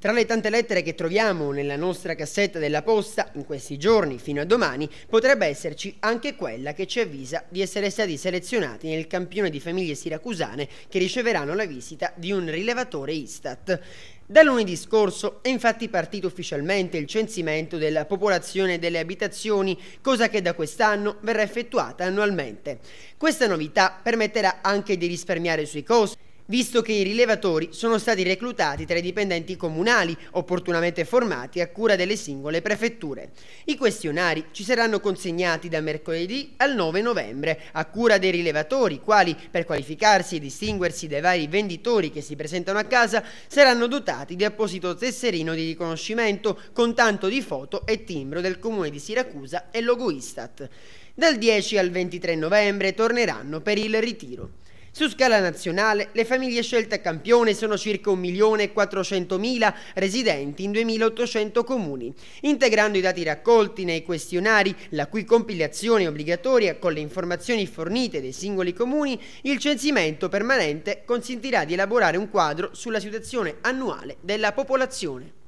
Tra le tante lettere che troviamo nella nostra cassetta della posta in questi giorni fino a domani, potrebbe esserci anche quella che ci avvisa di essere stati selezionati nel campione di famiglie siracusane che riceveranno la visita di un rilevatore Istat. Da lunedì scorso è infatti partito ufficialmente il censimento della popolazione delle abitazioni, cosa che da quest'anno verrà effettuata annualmente. Questa novità permetterà anche di risparmiare sui costi visto che i rilevatori sono stati reclutati tra i dipendenti comunali, opportunamente formati a cura delle singole prefetture. I questionari ci saranno consegnati da mercoledì al 9 novembre, a cura dei rilevatori, quali, per qualificarsi e distinguersi dai vari venditori che si presentano a casa, saranno dotati di apposito tesserino di riconoscimento con tanto di foto e timbro del comune di Siracusa e logo Istat. Dal 10 al 23 novembre torneranno per il ritiro. Su scala nazionale, le famiglie scelte a campione sono circa 1.400.000 residenti in 2.800 comuni. Integrando i dati raccolti nei questionari, la cui compilazione è obbligatoria con le informazioni fornite dai singoli comuni, il censimento permanente consentirà di elaborare un quadro sulla situazione annuale della popolazione.